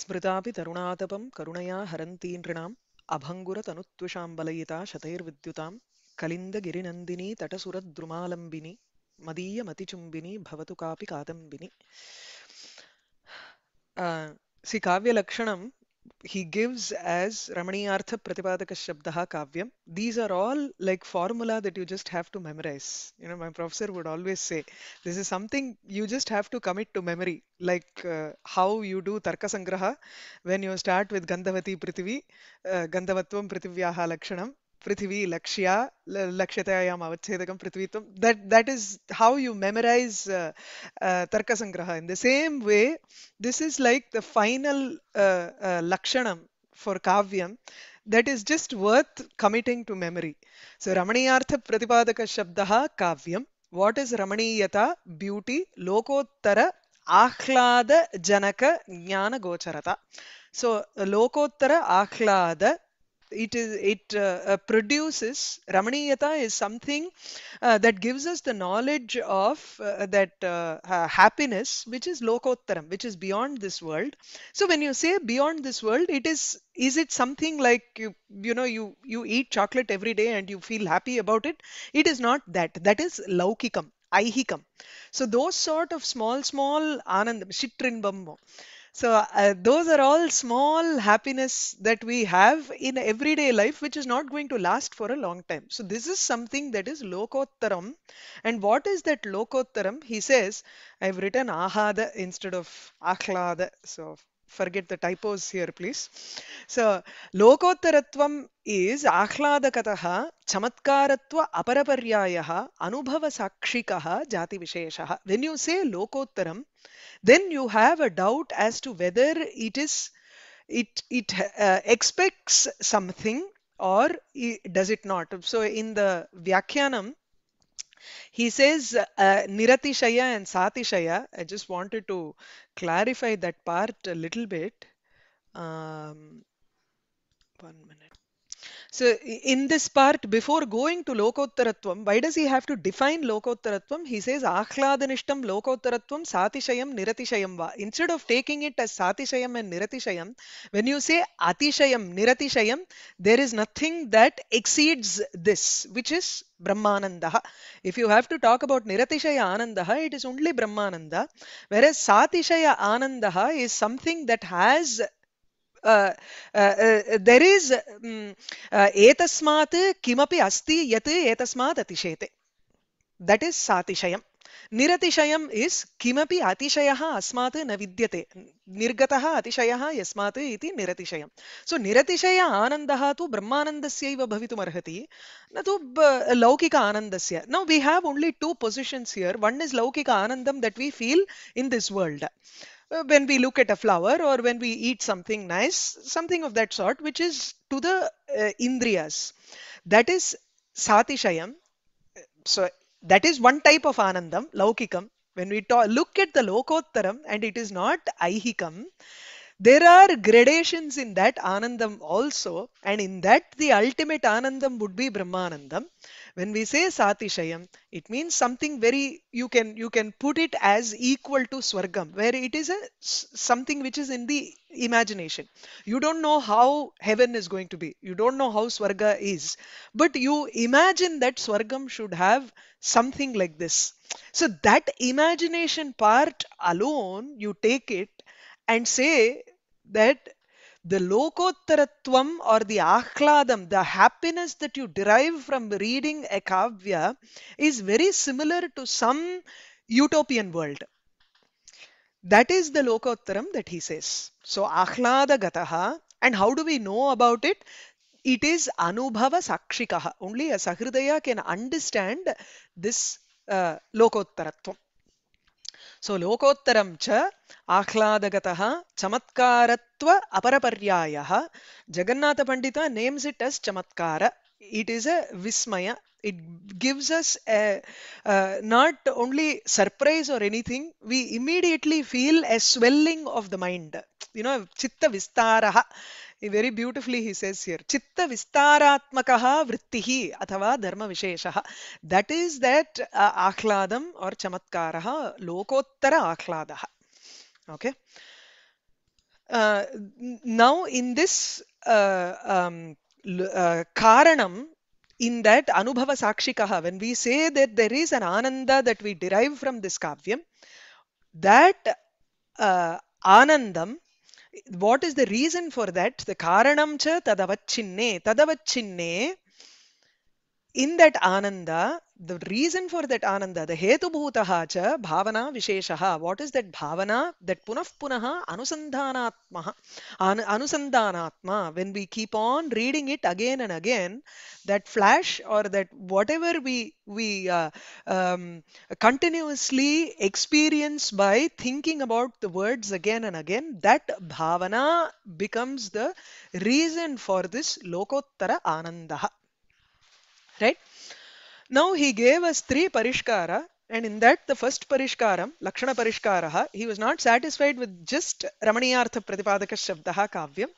स्मृतापि तरुणातपं करुणया हरन्ती नृणाम् बलयिता शतैर्विद्युतां कलिन्दगिरिनन्दिनी तटसुरद्रुमालम्बिनी मदीयमतिचुम्बिनी भवतु कापि कादम्बिनी सि काव्यलक्षणं he gives as Ramani Artha Pratipadaka Shabdaha Kavyam. These are all like formula that you just have to memorize. You know, my professor would always say, this is something you just have to commit to memory, like uh, how you do Tarka Sangraha when you start with Gandhavati Prithivi, uh, Gandhavatvam Prithivyaha Lakshanam, Prithvi Lakshya, Lakshyatayam Avachedakam Prithvitam. That, that is how you memorize uh, uh, tarkasangraha. In the same way, this is like the final uh, uh, Lakshanam for Kavyam that is just worth committing to memory. So Ramaniyartha Pratipadaka Shabdaha Kavyam. What is Ramaniyata? Beauty, Lokottara, Ahlada Janaka Jnana Gocharata. So Lokottara Ahlada it is it uh, uh, produces ramaniyata is something uh, that gives us the knowledge of uh, that uh, happiness which is lokottaram which is beyond this world so when you say beyond this world it is is it something like you you know you you eat chocolate every day and you feel happy about it it is not that that is laukikam aihikam so those sort of small small anandam shitrimbammo so, uh, those are all small happiness that we have in everyday life, which is not going to last for a long time. So, this is something that is lokottaram. And what is that lokottaram? He says, I've written ahada instead of aklada. So, forget the typos here, please. So, lokottaratvam is ahladakataha chamatkarattva aparaparyayaha anubhava sakshikaha jati visheshaha. When you say lokottaram, then you have a doubt as to whether it is it it uh, expects something or does it not so in the vyakhyanam, he says uh, niratishaya and satishaya i just wanted to clarify that part a little bit um, one minute so in this part, before going to Lokottaratvam, why does he have to define Lokottaratvam? He says Ahkladanishtam Lokottaratvam Satishayam Niratishayam va. Instead of taking it as Satishayam and Niratishayam, when you say Atishayam Niratishayam, there is nothing that exceeds this, which is Brahmanandaha. If you have to talk about Niratishaya Anandaha, it is only Brahmananda. Whereas Satishaya Anandaha is something that has there is एतस्मात् किमपि अस्ति यत् एतस्मात् अतिशयते that is सातिशयम् निरतिशयम् is किमपि अतिशयः अस्मात् न विद्यते निर्गतः अतिशयः यस्मात् इति निरतिशयं सो निरतिशय आनन्दः तु ब्रह्मानन्दस्यैव भवितुमर्हति न तु लौकिक आनन्दस्य now we have only two positions here one is लौकिक आनन्दं that we feel in this world when we look at a flower or when we eat something nice something of that sort which is to the uh, indriyas that is satishayam so that is one type of anandam laukikam when we talk, look at the lokottaram and it is not aihikam there are gradations in that Anandam also, and in that the ultimate Anandam would be Brahmanandam. When we say Satishayam, it means something very you can you can put it as equal to Swargam, where it is a something which is in the imagination. You don't know how heaven is going to be. You don't know how Swarga is, but you imagine that Swargam should have something like this. So that imagination part alone, you take it and say that the lokottaratvam or the ahladam, the happiness that you derive from reading a kavya, is very similar to some utopian world. That is the lokottaram that he says. So ahlada gataha, and how do we know about it? It is anubhava sakshikaha. Only a sahridaya can understand this uh, lokottaratvam. So ಲೋಕೋತ್ತರಂ ಚ ಆಹ್ಲಾದಗತಃ ಚಮತ್ಕಾರತ್ವ ಅಪರಪರ್ಯಾಯ Jagannatha Pandita names it as ಚಮತ್ಕಾರ it is a vismaya it gives us a, not only surprise or anything we immediately feel a swelling of the mind you know chitta vistaraha very beautifully he says here chitta vistaratmakaha vrittihi athava dharma visheshaha that is that uh, akhladam or chamatkaraha lokottara akhladaha okay uh, now in this uh, um, uh, karanam in that anubhava sakshikaha when we say that there is an ananda that we derive from this kavyam that anandam what is the reason for that the karanam cha tadavachinne tadavachinne in that ananda, the reason for that ananda, the hetubhutaha cha bhavana visheshaha. What is that bhavana? That punah punaha anusandhanatmaha, an, anusandhanatma. When we keep on reading it again and again, that flash or that whatever we we uh, um, continuously experience by thinking about the words again and again, that bhavana becomes the reason for this lokottara Ananda. Right? Now he gave us three parishkara and in that the first parishkaram lakshana parishkaraha he was not satisfied with just ramaniyartha pratipadaka shabdaha kavyam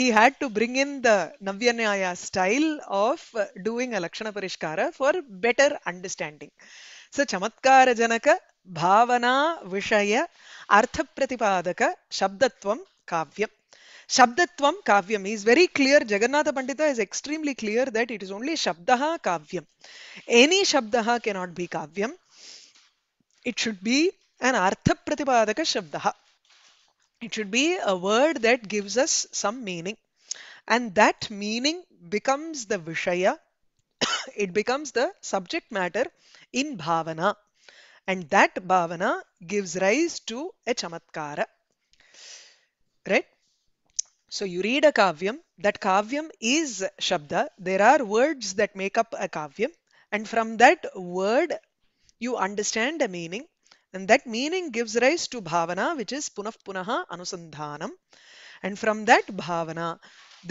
he had to bring in the navyanaya style of uh, doing a lakshana parishkara for better understanding so janaka bhavana vishaya artha pratipadaka shabdatvam kavyam Shabdatvam Kavyam is very clear. Jagannatha Pandita is extremely clear that it is only Shabdaha Kavyam. Any Shabdaha cannot be Kavyam. It should be an Artha Pratipadaka Shabdaha. It should be a word that gives us some meaning. And that meaning becomes the Vishaya. it becomes the subject matter in Bhavana. And that Bhavana gives rise to a Chamatkara. Right? So you read a kavyam, that kavyam is shabda. There are words that make up a kavyam and from that word you understand a meaning and that meaning gives rise to bhavana which is punah punaha anusandhanam and from that bhavana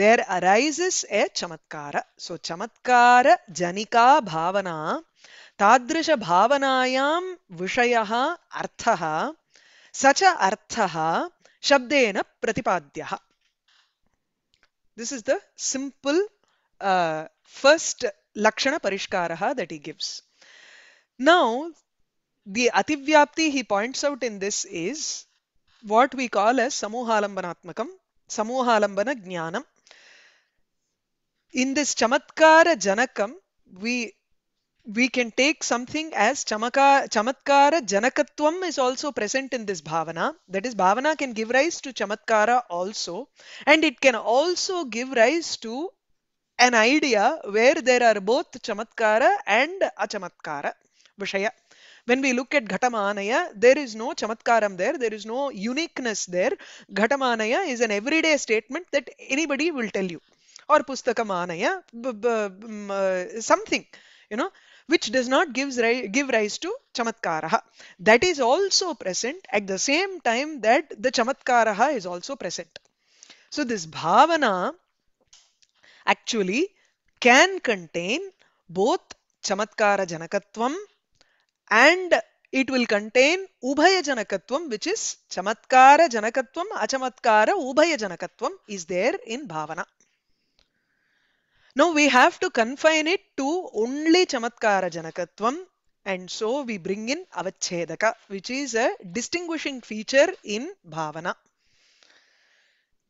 there arises a chamatkara. So chamatkara janika bhavana तादृश भावनायां विषयः अर्थः स च अर्थः शब्देन प्रतिपाद्यः this is the simple uh, first Lakshana Parishkaraha that he gives. Now, the Ativyapti he points out in this is what we call as Samuhalambanatmakam, Samuhalambana Jnanam. In this Chamatkara Janakam, we we can take something as chamaka, chamatkara janakatvam is also present in this bhavana. That is, bhavana can give rise to chamatkara also, and it can also give rise to an idea where there are both chamatkara and achamatkara vishaya. When we look at Ghatamanaya, there is no chamatkaram there, there is no uniqueness there. Ghatamanaya is an everyday statement that anybody will tell you. Or Pustakamanaya, b- b- b- uh, something you know which does not gives ri- give rise to chamatkaraha. That is also present at the same time that the chamatkaraha is also present. So this bhavana actually can contain both chamatkara janakatvam and it will contain ubhaya janakatvam which is chamatkara janakatvam achamatkara ubhaya janakatvam is there in bhavana. Now we have to confine it to only Chamatkara Janakatvam and so we bring in avachhedaka which is a distinguishing feature in Bhavana.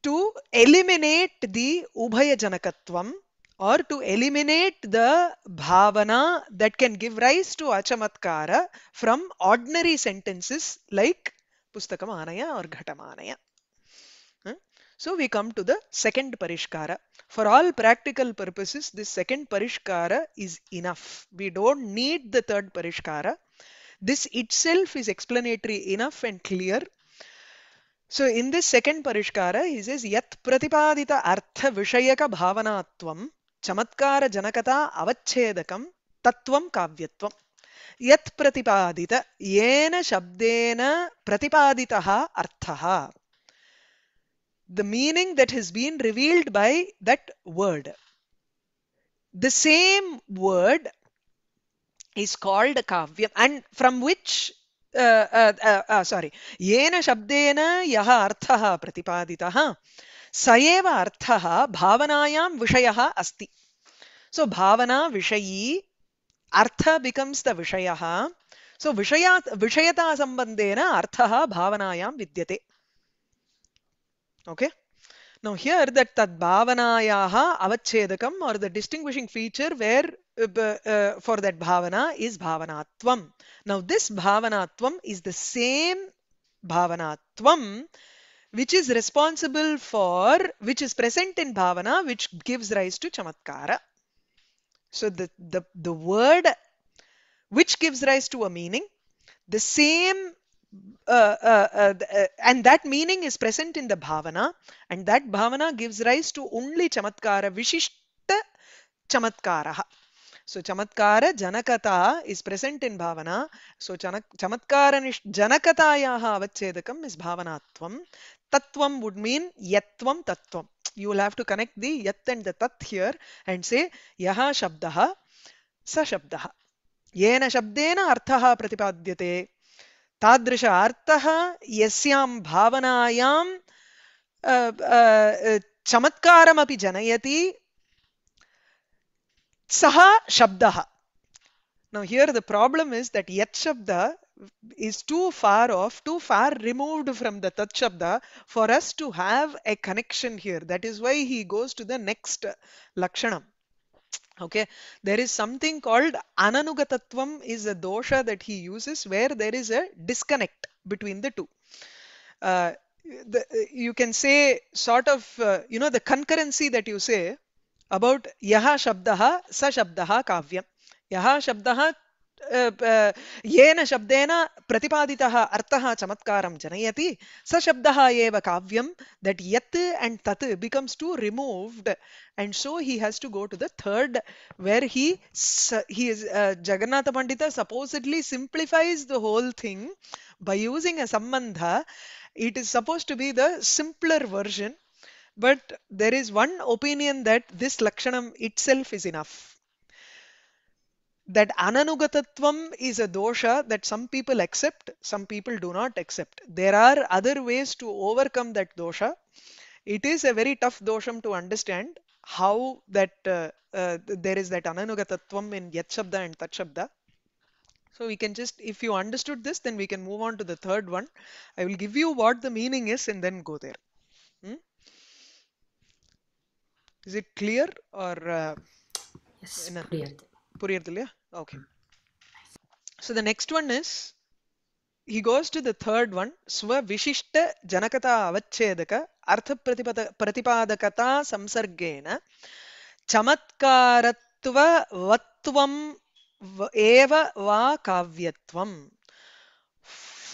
To eliminate the Ubhaya Janakatvam or to eliminate the Bhavana that can give rise to Achamatkara from ordinary sentences like pustakam anaya or ghatam anaya So we come to the second Parishkara. For all practical purposes, this second Parishkara is enough. We don't need the third Parishkara. This itself is explanatory enough and clear. So in this second Parishkara, he says, Yat Pratipadita Artha Vishayaka Bhavanatvam Chamatkara Janakata Avachedakam Tatvam Kavyatvam Yat Pratipadita Yena Shabdena Pratipaditaha Arthaha the meaning that has been revealed by that word. The same word is called Kavyam, and from which, uh, uh, uh, uh, sorry, Yena Shabdena Yaha Arthaha Pratipaditaha Sayeva Arthaha Bhavanayam Vishayaha Asti. So Bhavana Vishayi Artha becomes the Vishayaha. So Vishayata Sambandena Arthaha Bhavanayam Vidyate. Okay. Now here that yaha avachedakam or the distinguishing feature where uh, uh, for that bhavana is bhavanatvam. Now this bhavanatvam is the same bhavanatvam which is responsible for, which is present in bhavana, which gives rise to chamatkara. So the, the, the word which gives rise to a meaning, the same uh, uh, uh, uh, and that meaning is present in the bhavana and that bhavana gives rise to only chamatkara vishishta chamatkara. so chamatkara janakata is present in bhavana so chamatkara yaha avachedakam is bhavanatvam tatvam would mean yatvam tatvam you will have to connect the yat and the tat here and say yaha shabdaha sa shabdaha yena shabdena arthaha pratipadyate तादृश अर्थः यस्यां भावनायां चमत्कारमपि जनयति सः शब्दः Now here the problem is that yet shabda is too far off, too far removed from the tat shabda for us to have a connection here. That is why he goes to the next lakshanam. Okay, there is something called ananugatatvam is a dosha that he uses where there is a disconnect between the two. Uh, the, you can say sort of, uh, you know, the concurrency that you say about yaha shabdaha sa shabdaha kavyam. Yaha shabdaha येन शब्देन प्रतिपादितः अर्थः चमत्कारं जनयति स शब्दः एव काव्यं that यत् and तत् becomes to removed and so he has to go to the third where he he Jagannathapandita supposedly simplifies the whole thing by using a सम्बन्ध it is supposed to be the simpler version but there is one opinion that this लक्षणम् itself is enough that ananugatatvam is a dosha that some people accept, some people do not accept. There are other ways to overcome that dosha. It is a very tough dosham to understand how that uh, uh, there is that ananugatatvam in yatshabda and tatshabda. So we can just, if you understood this, then we can move on to the third one. I will give you what the meaning is and then go there. Hmm? Is it clear or? Uh, yes, புரியுது இல்லையா Okay. So the next one is he goes to the third one swavishishta janakata avachedaka artha pratipadakata samsargena chamatkaratva vatvam eva va kavyatvam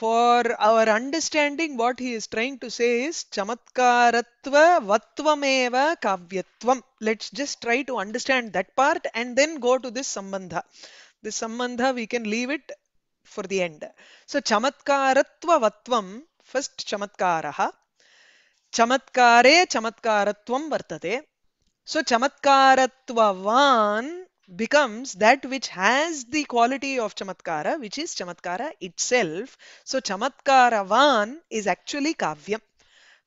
for our understanding what he is trying to say is chamatkaratva vatvameva kavyatvam let's just try to understand that part and then go to this sambandha this sambandha we can leave it for the end so chamatkaratva vatvam first chamatkaraha chamatkare chamatkaratvam vartate so chamatkaratvavan becomes that which has the quality of chamatkara, which is chamatkara itself. So chamatkaravan is actually kavyam.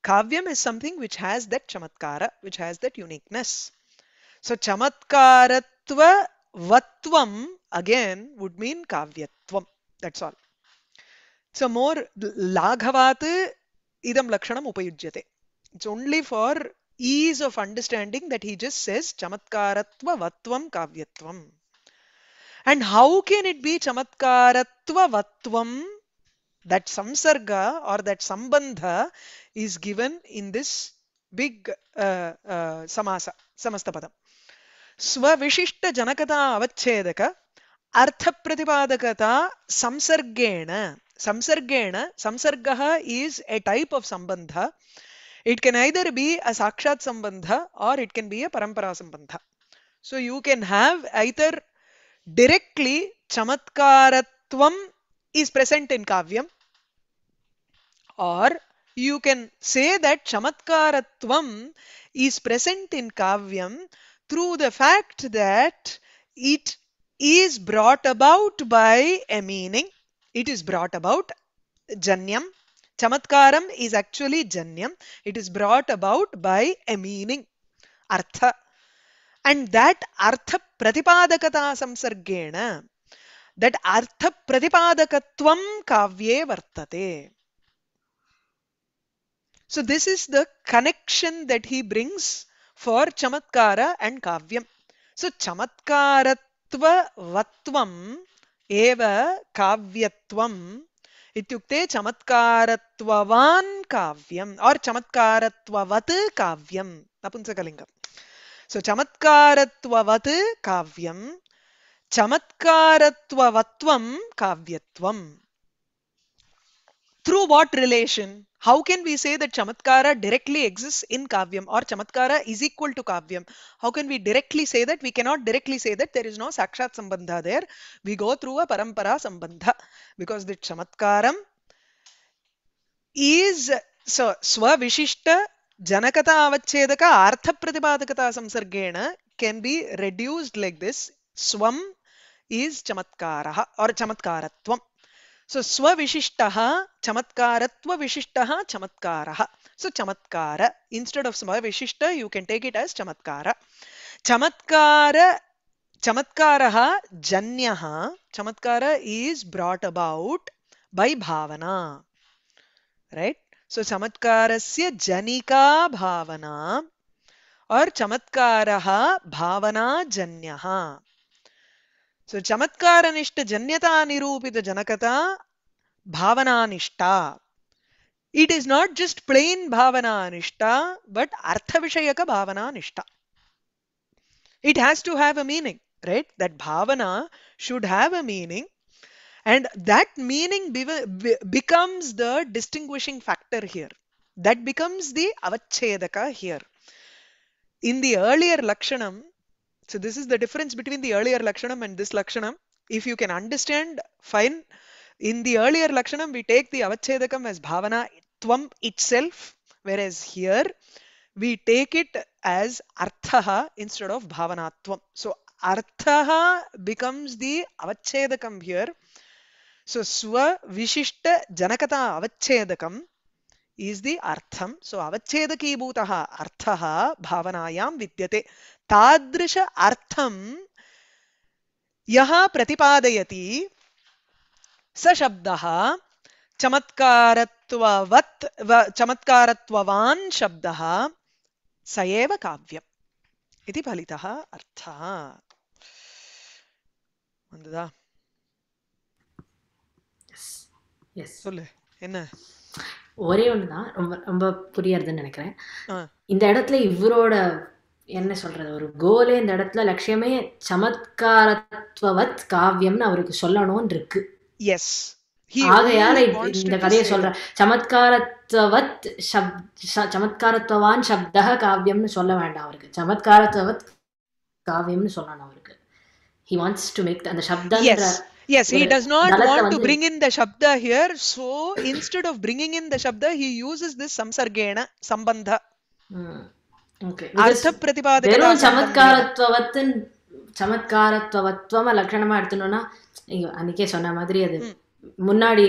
Kavyam is something which has that chamatkara, which has that uniqueness. So chamatkaratva vatvam again would mean kavyatvam. That's all. So more laghavat idam lakshanam upayujyate. It's only for ease of understanding that he just says chamatkaratva vatvam kavyatvam. And how can it be chamatkaratva vatvam? That samsarga or that sambandha is given in this big uh, uh, samasa, samastapadam. ಸ್ವವಿಶಿಷ್ಟ deka, ಅವಚ್ಛೇದಕ deka ಪ್ರತಿಪಾದಕತಾ samsargena samsargena ಸಂಸರ್ಗ is a type of sambandha. It can either be a Sakshat Sambandha or it can be a Parampara Sambandha. So you can have either directly chamatkaratvam is present in Kavyam or you can say that chamatkaratvam is present in Kavyam through the fact that it is brought about by a meaning. It is brought about Janyam Chamatkaram is actually Janyam. It is brought about by a meaning, Artha. And that Artha Pratipadakata Samsargena, that Artha Pratipadakatvam Kavye Vartate. So this is the connection that he brings for Chamatkara and Kavyam. So Chamatkaratva Vatvam Eva Kavyatvam इत्युक्ते चमत्कारत्ववान् काव्यम् और् चमत्कारत्ववत् काव्यं नपुंसकलिङ्गम् सो चमत्कारत्ववत् काव्यं चमत्कारत्ववत्वं काव्यत्वम् through what relation how can we say that Chamatkara directly exists in Kavyam or Chamatkara is equal to Kavyam? How can we directly say that? We cannot directly say that there is no Sakshat Sambandha there. We go through a Parampara Sambandha because the Chamatkaram is so Swavishishta Janakata Avachedaka Artha Pratipadakata Samsargena can be reduced like this. Swam is chamatkara or Chamatkaratvam. सो स्वविशिष्टः चमत्कारत्वविशिष्टः चमत्कार so चमत्कार instead of स्वविशिष्ट you can take it as चमत्कार चमत्कार चमत्कार जन्य चमत्कार is brought about by भावना right so चमत्कार से जनिका भावना और चमत्कार भावना जन्य ಸೊ ಚಮತ್ಕಾರನಿಷ್ಠ ಜನ್ಯತಾ ನಿರೂಪಿತ ಜನಕತ ಭಾವನಾನಿಷ್ಠ it is not just plain ಭಾವನಾನಿಷ್ಠ ಬಟ್ ಅರ್ಥ ವಿಷಯಕ ಭಾವನಾನಿಷ್ಠ it has to have a meaning right that bhavana should have a meaning and that meaning becomes the distinguishing factor here that becomes the avachedaka here in the earlier lakshanam so this is the difference between the earlier Lakshanam and this Lakshanam. If you can understand, fine. In the earlier Lakshanam, we take the Avachedakam as Bhavana Tvam itself, whereas here we take it as Arthaha instead of bhavana twam. So Arthaha becomes the Avachedakam here. So Swa Vishishta Janakata Avachedakam is the artham. So avachedakibhutaha arthaha bhavanayam vidyate. Tadrisha artham yaha pratipadayati sa shabdaha चमत्कारत्ववत् चमत्कारत्ववान् शब्दः स एव काव्यम् इति फलितः अर्थः வந்ததா சொல்லு என்ன ஒரே ஒன்று தான் ரொம்ப ரொம்ப புரியறதுன்னு நினைக்கிறேன் இந்த இடத்துல இவரோட என்ன சொல்றது ஒரு கோலே இந்த இடத்துல லட்சியமே சமத்காரத்வத் காவியம்னு அவருக்கு சொல்லணும்னு இருக்கு எஸ் ஆகையால இந்த கதையை சொல்ற சமத்காரத்வத் சமத்காரத்வான் சப்தக காவியம்னு சொல்ல வேண்டாம் அவருக்கு சமத்காரத்வத் காவியம்னு சொல்லணும் அவருக்கு ஹி வாண்ட்ஸ் டு மேக் அந்த சப்தன்ற yes he does not want to bring in the shabda here so instead of bringing in the shabda he uses this samsargena sambandha okay ಅರ್ಥ ಪ್ರತಿಪಾದಕ ಚಮತ್ಕಾರತ್ವವತ್ சமத்காரத்துவத்துவமாக லக்ஷணமாக எடுத்துனோன்னா அன்றைக்கே சொன்ன மாதிரி அது முன்னாடி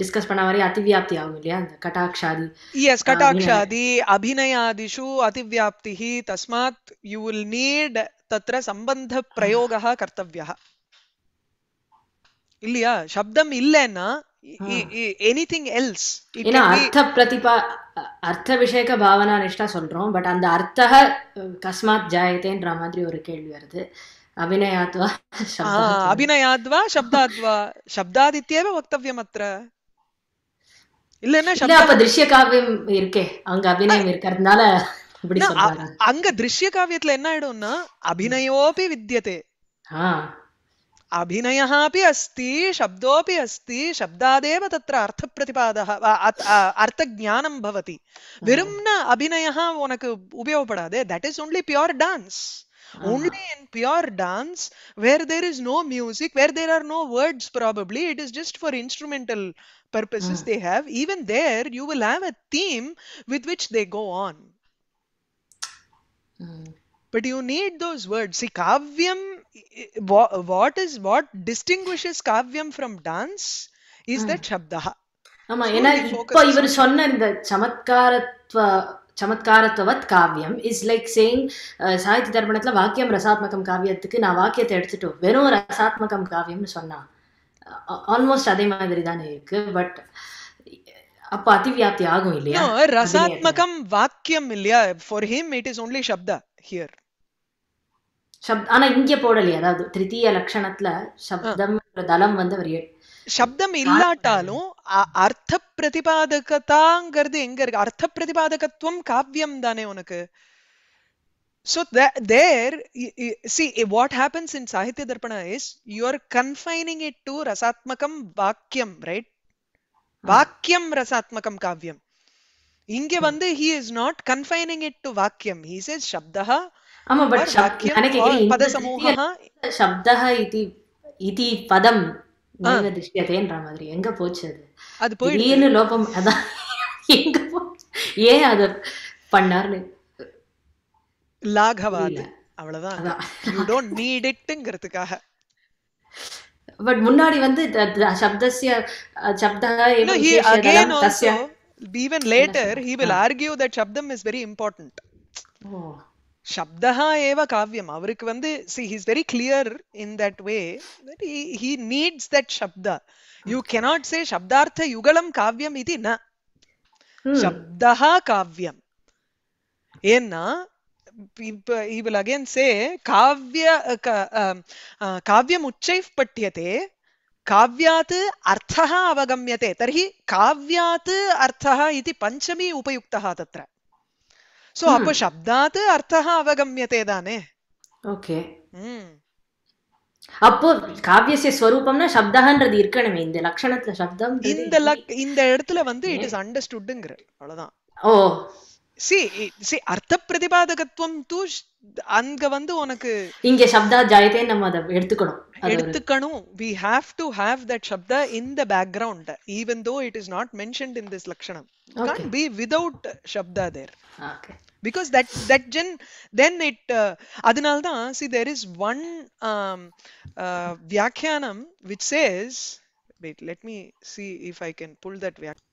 டிஸ்கஸ் பண்ண மாதிரி அதிவியாப்தி ஆகும் இல்லையா அந்த கட்டாக்ஷாதி எஸ் கட்டாக்ஷாதி அபிநயாதிஷு அதிவியாப்தி தஸ்மாத் யூ வில் நீட் தத்திர சம்பந்த பிரயோகः கர்த்தவ்யः இல்லையா சப்தம் இல்லைன்னா எனிதிங் எல்ஸ் ஏன்னா அர்த்த பிரதிபா அர்த்த விஷயக்க பாவனா நிஷ்டா சொல்றோம் பட் அந்த அர்த்தக கஸ்மாத் ஜாயத்தேன்ற மாதிரி ஒரு கேள்வி வருது அபிநயாத்வா அபிநயாத்வா சப்தாத்வா சப்தாதித்யேவ வக்தவியம் அத்திர இல்லன்னா அப்ப திருஷ்ய காவியம் இருக்கே அங்க அபிநயம் இருக்கிறதுனால அங்க திருஷ்ய காவியத்துல என்ன ஆயிடும்னா அபிநயோபி வித்தியதே अभिनयः अपि अस्ति शब्दोऽपि अस्ति शब्दादेव तत्र अर्थप्रतिपादः अर्थज्ञानं भवति विरुम्न अभिनयः उनक् उपयोगपडादे that is only pure dance only in pure dance where there is no music where there are no words probably it is just for instrumental purposes they have even there you will have a theme with which they go on but you need those words see kavyam what is what distinguishes kavyam from dance is hmm. that shabdaha ஆமா ஏன்னா இப்போ இவர் சொன்ன இந்த சமத்காரத்துவ சமத்காரத்துவத் காவியம் is like saying சாகித்ய தர்மணத்துல வாக்கியம் ரசாத்மகம் காவியத்துக்கு நான் வாக்கியத்தை எடுத்துட்டோம் வெறும் ரசாத்மகம் காவியம்னு சொன்னான் ஆல்மோஸ்ட் அதே மாதிரி தானே இருக்கு பட் அப்ப அதிவியாப்தி ஆகும் இல்லையா ரசாத்மகம் வாக்கியம் இல்லையா for him it is only சப்தா ஹியர் சப் ஆனா இங்க போடலையே அதாவது திருத்தீய லட்சணத்துல சப்தம் தலம் வந்து அவர் சப்தம் இல்லாட்டாலும் அர்த்த பிரதிபாதகதாங்கிறது எங்க இருக்கு அர்த்த பிரதிபாதகத்துவம் காவியம் தானே உனக்கு So that, there, you, you, see, what happens in Sahitya Darpana is you are confining it to Rasatmakam Vakyam, right? Vakyam Rasatmakam Kavyam. Inge Vande, he is not confining it to Vakyam. He says Shabdaha, आमा but अनके शब्दः எங்க போச்சு அது அது போயிடுன்னு லோபம் ஏன் அத பண்ணார்னு லாகவாது அவ்வளவுதான் யூ டோன்ட் நீட் முன்னாடி வந்து சப்தஸ்ய சப்தக again also even later he will argue that shabdam is சப்தகா ஏவ காவியம் அவருக்கு வந்து see he's very clear in that way that he needs that சப்த யூ கெனாட் சே சப்தார்த்த யுகலம் காவியம் இது ந சப்தகா காவியம் ஏன்னா இப்ப இவள் அகேன் சே காவிய காவியம் உச்சைஃப் பட்டியதே காவ்யாத் அர்த்தः அவகம்யते தர்हि காவ்யாத் இது பஞ்சமி சோ அப்போ சப்தாத் அர்த்தம் अवगम्यते தானே ஓகே அப்போ காவியசிய ஸ்வரூபம்னா சப்தகன்றது இருக்கணுமே இந்த லட்சணத்துல சப்தம் இந்த இந்த இடத்துல வந்து இட் இஸ் அண்டர்ஸ்டுட்ங்கற அவ்வளவுதான் ஓ oh. சி சி அர்த்த பிரதிபாதகத்துவம் தூ அங்க வந்து உனக்கு இங்க சப்தா ஜாயதே நம்ம அதை எடுத்துக்கணும் எடுத்துக்கணும் we have to have that சப்தா in the background even though it is not mentioned in this லக்ஷணம் கான் பி விதவுட் சப்தா தேர் பிகாஸ் தட் தட் ஜென் தென் இட் அதனால தான் சி தேர் இஸ் ஒன் வியாக்கியானம் which says wait let me see if I can pull that வியாக்கியம்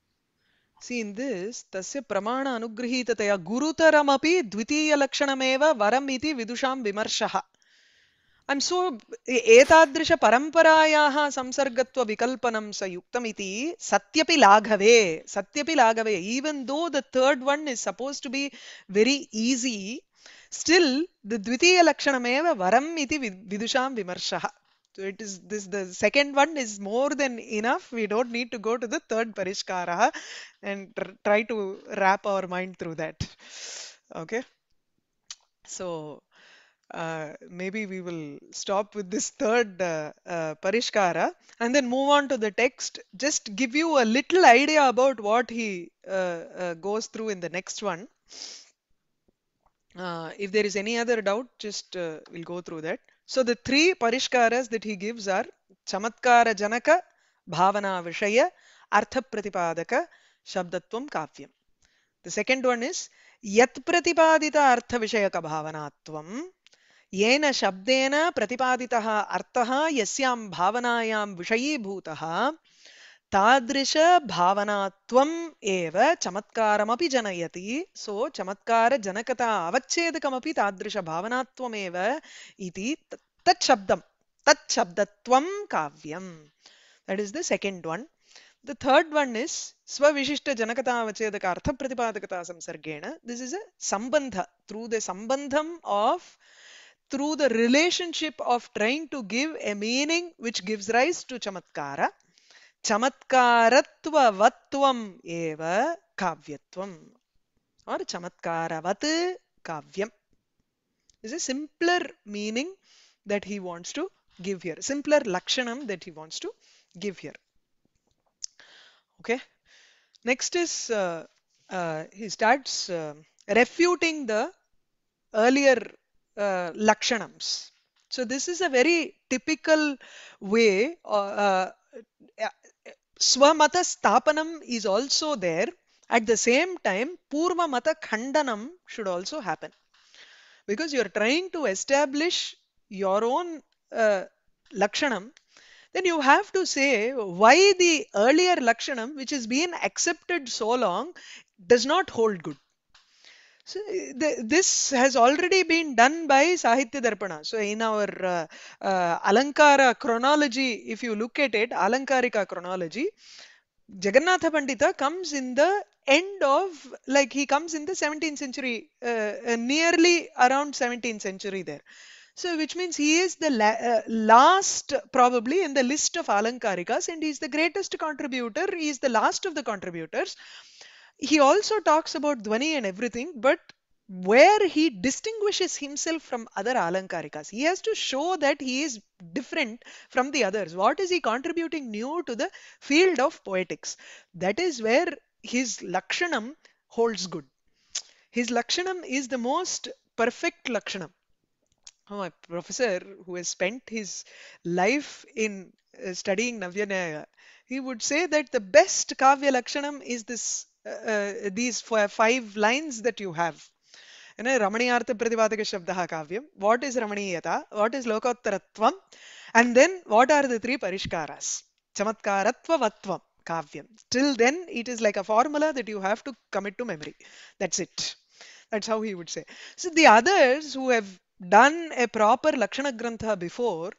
Seeing this, this, tasya pramana anugrahitataya gurutaramaphi dvitiyalakshanameva varam iti vidusham vimarshaha. And so, एतादृशपरम्परायाः संसर्गत्वविकल्पनं स युक्तमिति सत्यपि लाघवे सत्यपि लाघवे even though the third one is supposed to be very easy still the द्वितीयलक्षणमेव वरम् इति विदुषां विमर्शः it is this the second one is more than enough we don't need to go to the third parishkara and try to wrap our mind through that okay so uh, maybe we will stop with this third uh, uh, parishkara and then move on to the text just give you a little idea about what he uh, uh, goes through in the next one uh, if there is any other doubt just we'll go through that so the three parishkaras that he gives are Chamatkara Janaka, Bhavana Vishaya, Artha Pratipadaka, Shabdatvam Kavyam. The second one is Yat Pratipadita Artha Vishayaka Bhavanatvam. येन शब्देन प्रतिपादितः अर्थः यस्यां भावनायां विषयीभूतः तादृशभावनात्वम् एव चमत्कारमपि जनयति सो चमत्कारजनकता अवच्छेदकमपि तादृशभावनात्वमेव इति तच्छब्दं तच्छब्दत्वं काव्यम् that is the second one the third one is स्वविशिष्टजनकतावच्छेदक अर्थप्रतिपादकता संसर्गेण दिस् इस् अ सम्बन्ध थ्रू द सम्बन्धम् of through the relationship of trying to give a meaning which gives rise to chamatkara चमत्कारत्ववत्त्वम् एव काव्यत्वम् or chamatkaravat kavyam is simpler meaning that he wants to give here simpler lakshanam that he wants to give here okay next is uh, uh, he starts uh, refuting the earlier lakshanams so this is a very typical way Swamata Stapanam is also there. At the same time, Purva Mata Khandanam should also happen. Because you are trying to establish your own uh, Lakshanam, then you have to say why the earlier Lakshanam, which has been accepted so long, does not hold good. So uh, the, this has already been done by Sahitya Darpana. So in our uh, uh, Alankara chronology, if you look at it, Alankarika chronology, Jagannatha Pandita comes in the end of like he comes in the 17th century, uh, uh, nearly around 17th century there. So, which means he is the la uh, last probably in the list of Alankarikas and he is the greatest contributor. He is the last of the contributors he also talks about dwani and everything, but where he distinguishes himself from other alankarikas he has to show that he is different from the others what is he contributing new to the field of poetics that is where his lakshanam holds good his lakshanam is the most perfect lakshanam oh, my professor who has spent his life in uh, studying navya he would say that the best kavya lakshanam is this uh, these five lines that you have. And Ramaniyartha Pratibhataka Shabdaha Kavyam. What is Ramaniyata? What is Lokottaratvam? And then what are the three Parishkaras? Chamatkaratva Vatvam Kavyam. Till then, it is like a formula that you have to commit to memory. That's it. That's how he would say. So the others who have done a proper Lakshana Grantha before,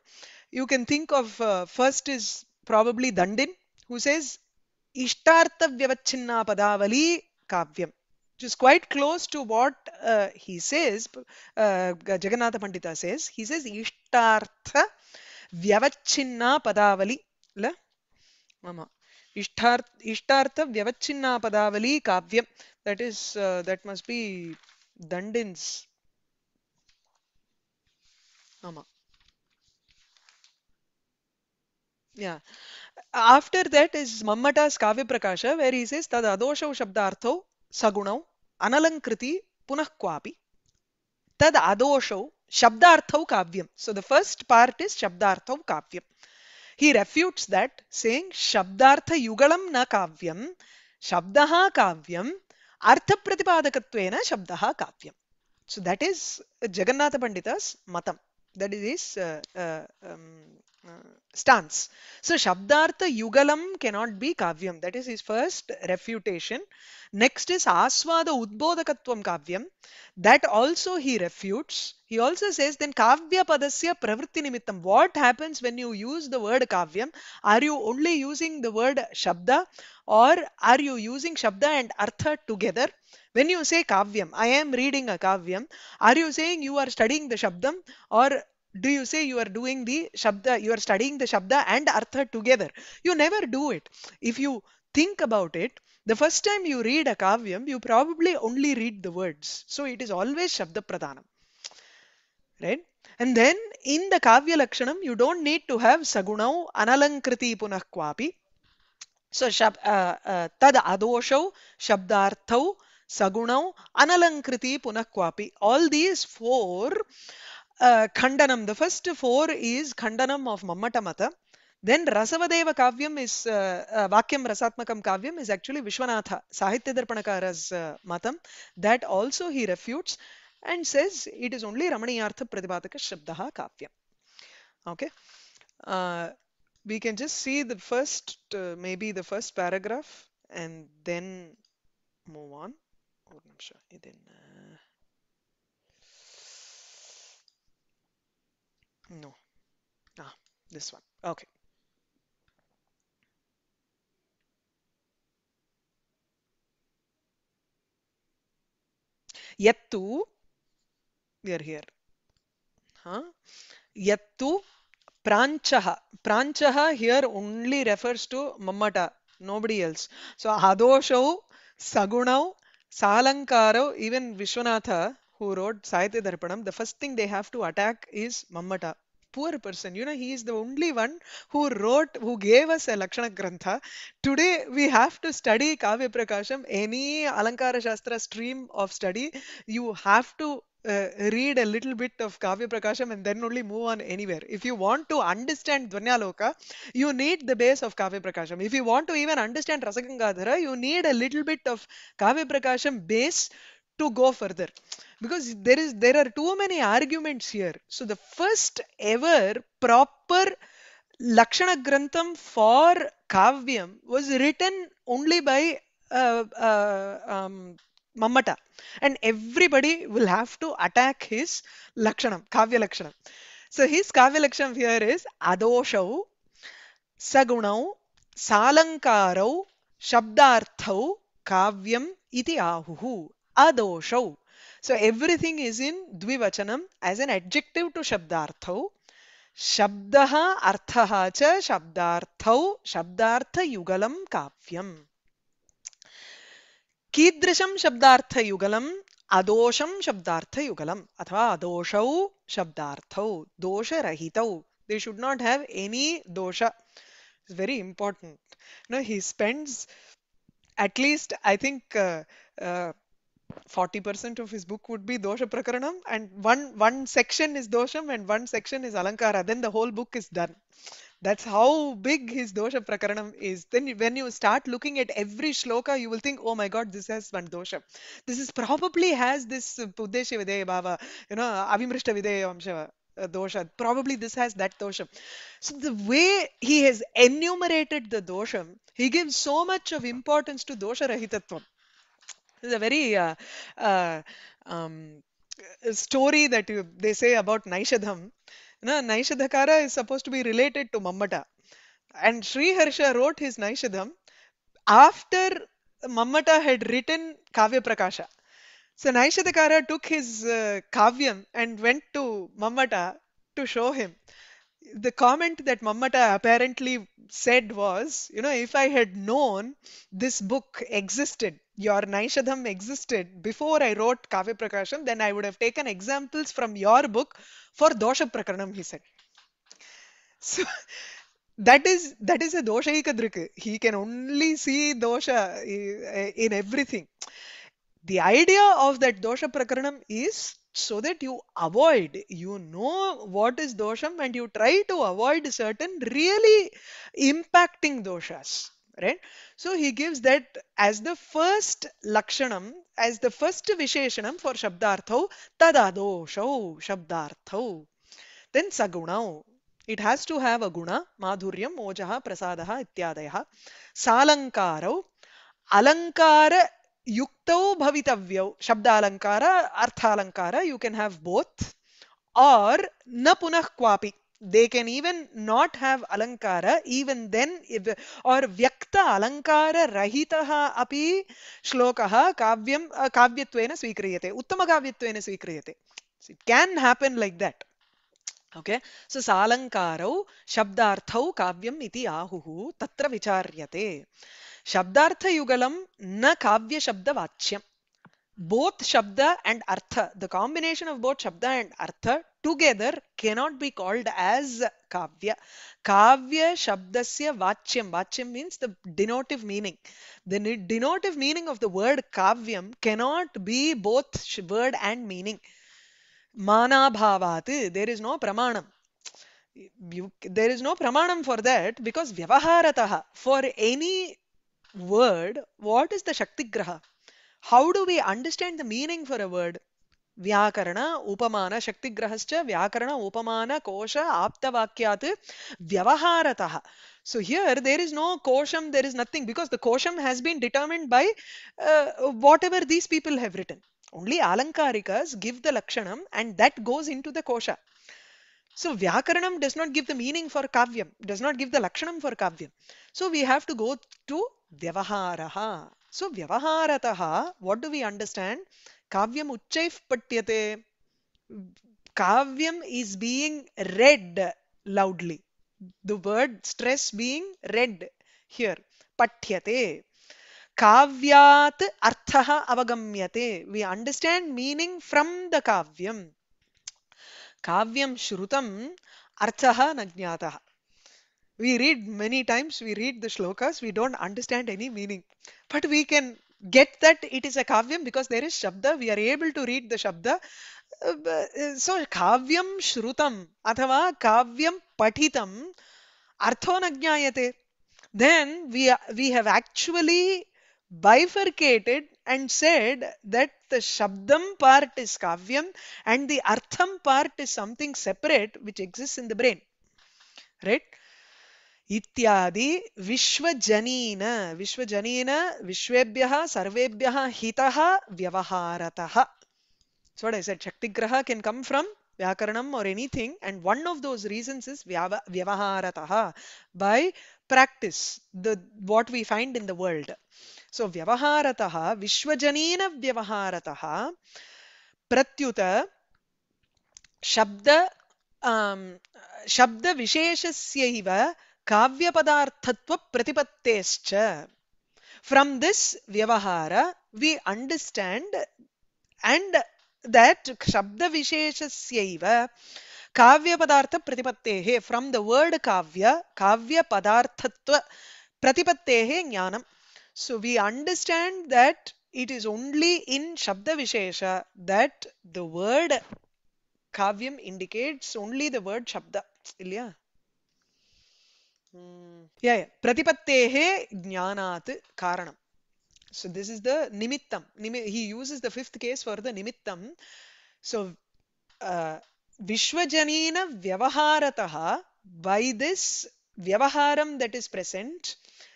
you can think of uh, first is probably Dandin, who says Ishtartha Vyavachinna Padavali Kavyam. Which is quite close to what uh, he says, uh, Jagannatha Pandita says. He says Ishtartha Vyavachinna Padavali. La? Mama. Ishtarth, Ishtartha Vyavachinna Padavali Kavyam. That is, uh, that must be Dandin's. Mama. Yeah. After that is Mammata's Kavya Prakasha, where he says Tad Adoshau Shabdartho Sagunau Analankriti Punakwapi Tad Adoshau Shabdarthau Kavyam. So the first part is Shabdarthau Kavyam. He refutes that saying Shabdartha Yugalam na Kavyam Shabdaha Kavyam Artha Pratipadakatwena Shabdaha Kavyam. So that is Jagannatha Pandita's Matam that is his uh, uh, um, uh, stance. So Shabdartha Yugalam cannot be Kavyam. That is his first refutation. Next is Aswada Udbodakatvam Kavyam. That also he refutes. He also says then Kavya Padasya Pravritti Nimittam. What happens when you use the word Kavyam? Are you only using the word Shabda or are you using Shabda and Artha together? When you say kavyam, I am reading a kavyam, are you saying you are studying the shabdam or do you say you are doing the shabda, you are studying the shabda and artha together? You never do it. If you think about it, the first time you read a kavyam, you probably only read the words. So it is always shabda pradhanam. Right? And then in the Kavya Lakshanam, you don't need to have Sagunau Analankriti Punah Kwapi. So, uh, uh, Tad Adoshau Shabdarthau सगुण अनलंकृति पुनः all these four खंडनम the first four is खंडनम of मम्मटमत then रसवदेव काव्यम is uh, uh, वाक्यम रसात्मक काव्यम इज एक्चुअली विश्वनाथ साहित्य दर्पणकार मतम that also he refutes and says it is only रमणीयार्थ प्रतिपादक शब्द काव्यम okay uh, we can just see the first uh, maybe the first paragraph and then move on Oldhamshire idin uh... no ah this one okay yattu we are here huh yattu pranchaha pranchaha here only refers to mammata nobody else so adoshav sagunau Salankaro, even Vishwanatha, who wrote Sahitya Darpanam, the first thing they have to attack is Mamata. Poor person, you know, he is the only one who wrote, who gave us a Lakshana Grantha. Today we have to study Kavya Prakasham, any Alankara Shastra stream of study. You have to uh, read a little bit of Kavya Prakasham and then only move on anywhere. If you want to understand Dvanyaloka, you need the base of Kavya Prakasham. If you want to even understand Rasagangadhara, you need a little bit of Kavya Prakasham base to go further because there is there are too many arguments here so the first ever proper lakshana grantham for kavyam was written only by uh, uh, um, Mamata. And everybody will have to attack his Lakshanam, Kavya Lakshanam. So his Kavya Lakshanam here is Adoshau, Sagunau, Salankarau, Shabdarthau, Kavyam iti ahuhu. Adoshau. So everything is in Dvivachanam as an adjective to Shabdarthau. शब्दः अर्थः च शब्दार्थौ शब्दार्थयुगलं काव्यम् कीदृशम शब्दार्थ युगलम अदोषम शब्दार्थ युगलम अथवा अदोषौ शब्दार्थौ दोष रहित they should not have any दोष very important no he spends at least i think uh, uh, 40% of his book would be dosha prakaranam and one one section is dosham and one section is alankara then the whole book is done That's how big his dosha prakaranam is. Then when you start looking at every shloka, you will think, oh my god, this has one dosha. This is probably has this Puddeshe Videya Bhava, you know, Avimrishta Videya Vamshava uh, dosha. Probably this has that dosha. So the way he has enumerated the dosha, he gives so much of importance to dosha rahitatvam. It's a very uh, uh, um, story that you, they say about Naishadham. Naishadhakara is supposed to be related to Mammata. And Sri Harsha wrote his Naishadham after Mammata had written Kavya Prakasha. So Naishadhakara took his uh, Kavyam and went to Mammata to show him the comment that Mamata apparently said was, you know, if I had known this book existed, your Naishadham existed before I wrote Kavya Prakasham, then I would have taken examples from your book for Dosha Prakaranam, he said. So that is that is a dosha ikadrika. He can only see dosha eh, in everything the idea of that dosha prakaranam is so that you avoid you know what is dosham and you try to avoid certain really impacting doshas right so he gives that as the first lakshanam as the first visheshanam for shabdarthau tadadoshau shabdarthau then sagunau it has to have a guna madhuryam mojaha prasadaha ityadayaha salankarau alankara yuktau bhavitavyau shabda alankara artha alankara you can have both or na punah kwapi they can even not have alankara even then if, or vyakta alankara rahitaha api shlokaha kavyam uh, kavyatvena swikriyate uttama kavyatvena swikriyate so it can happen like that okay so salankarau shabdarthau kavyam iti ahuhu tatra vicharyate Shabdartha na kavya shabda vachyam. Both shabda and artha, the combination of both shabda and artha together cannot be called as kavya. Kavya shabdasya vachyam. Vachyam means the denotive meaning. The denotive meaning of the word kavyam cannot be both word and meaning. bhavati, there is no pramanam. You, there is no pramanam for that because vyavaharataha, for any word, what is the Shaktigraha? How do we understand the meaning for a word? Vyakarana, Upamana, Shaktigrahascha, Vyakarana, Upamana, Kosha, Aptavakyat, Vyavaharataha. So here there is no Kosham, there is nothing because the Kosham has been determined by uh, whatever these people have written. Only Alankarikas give the Lakshanam and that goes into the Kosha. So Vyakaranam does not give the meaning for Kavyam, does not give the Lakshanam for Kavyam. So we have to go to Vyavaharaha. So Vyavaharataha, what do we understand? Kavyam Uchchaif Patyate. Kavyam is being read loudly. The word stress being read here. Patyate. Kavyat arthaha avagamyate. We understand meaning from the Kavyam. Kavyam shrutam अर्थः न we read many times we read the shlokas we don't understand any meaning but we can get that it is a kavyam because there is shabda we are able to read the shabda uh, uh, so kavyam shrutam athava kavyam patitam artho nagnayate then we we have actually bifurcated and said that the shabdham part is Kavyam and the Artham part is something separate which exists in the brain. Right? इत्यादि विश्वजनीन विश्वजनीन विश्वेभ्यः सर्वेभ्यः हितः व्यवहारतः So what I said, Shaktigraha can come from Vyakaranam or anything and one of those reasons is Vyavaharataha by practice, the what we find in the world. So Vyavaharataha, Vishwajanena Vyavaharataha, Pratyuta, Shabda, um, Shabda Visheshasyaiva, Kavya Pratipattescha. From this Vyavahara, we understand and that Shabda Visheshasyaiva, காவிய பதார்த்த பிரதிபத்தேகே from the word காவிய காவிய பதார்த்தத்துவ பிரதிபத்தேகே ஞானம் so we understand that it is only in சப்த விசேஷ that the word காவியம் இண்டிகேட்ஸ் ஒன்லி த வேர்ட் சப்த இல்லையா பிரதிபத்தேகே ஜானாத் காரணம் so this is the nimittam he uses the fifth case for the nimittam so uh, Vishwajanina Vyavaharataha, by this Vyavaharam that is present,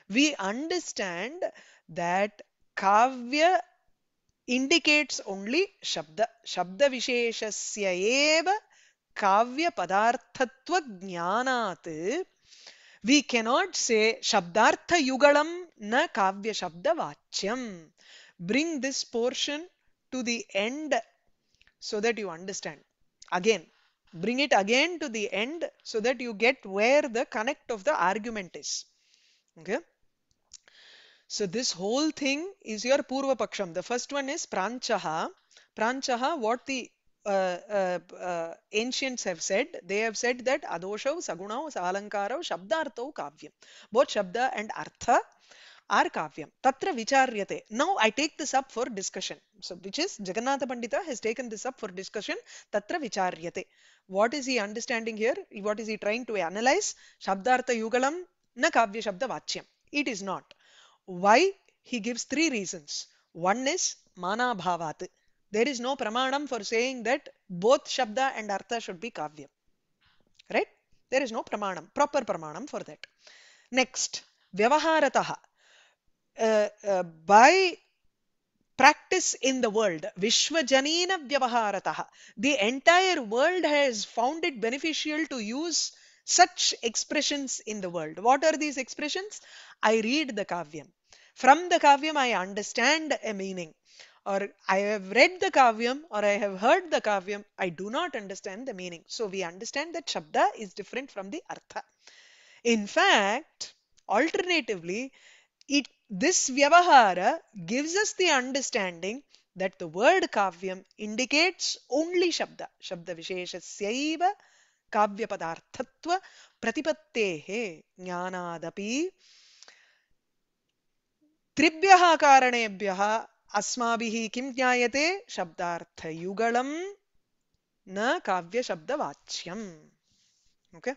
we understand that Kavya indicates only Shabda. Shabda Visheshasya eva Kavya Padarthatva Jnanat. We cannot say Shabdartha Yugalam na Kavya Shabda Vachyam. Bring this portion to the end so that you understand again bring it again to the end so that you get where the connect of the argument is okay so this whole thing is your purva paksham the first one is pranchaha pranchaha what the uh, uh, uh, ancients have said they have said that adoshav saguna, salankarau shabdartau kavyam both shabda and artha Arkavyam. Tatra Vicharyate. Now I take this up for discussion. So which is Jagannatha Pandita has taken this up for discussion. Tatra Vicharyate. What is he understanding here? What is he trying to analyze? Shabdartha Yugalam na Kavya Shabda Vachyam. It is not. Why? He gives three reasons. One is Mana Bhavat. There is no Pramanam for saying that both Shabda and Artha should be Kavya. Right? There is no Pramanam, proper Pramanam for that. Next, Vyavaharataha. by practice in the world, Vishwajanina Vyavaharataha. The entire world has found it beneficial to use such expressions in the world. What are these expressions? I read the Kavyam. From the Kavyam, I understand a meaning. Or I have read the Kavyam or I have heard the Kavyam. I do not understand the meaning. So we understand that Shabda is different from the Artha. In fact, alternatively, it This Vyavahara gives us the understanding that the word Kavyam indicates only Shabda. Shabda Visheshasyaiva padarthatva Pratipattehe Jnanadapi त्रिभ्यः कारणेभ्यः अस्माभिः किं ज्ञायते na kavya shabda vachyam. okay?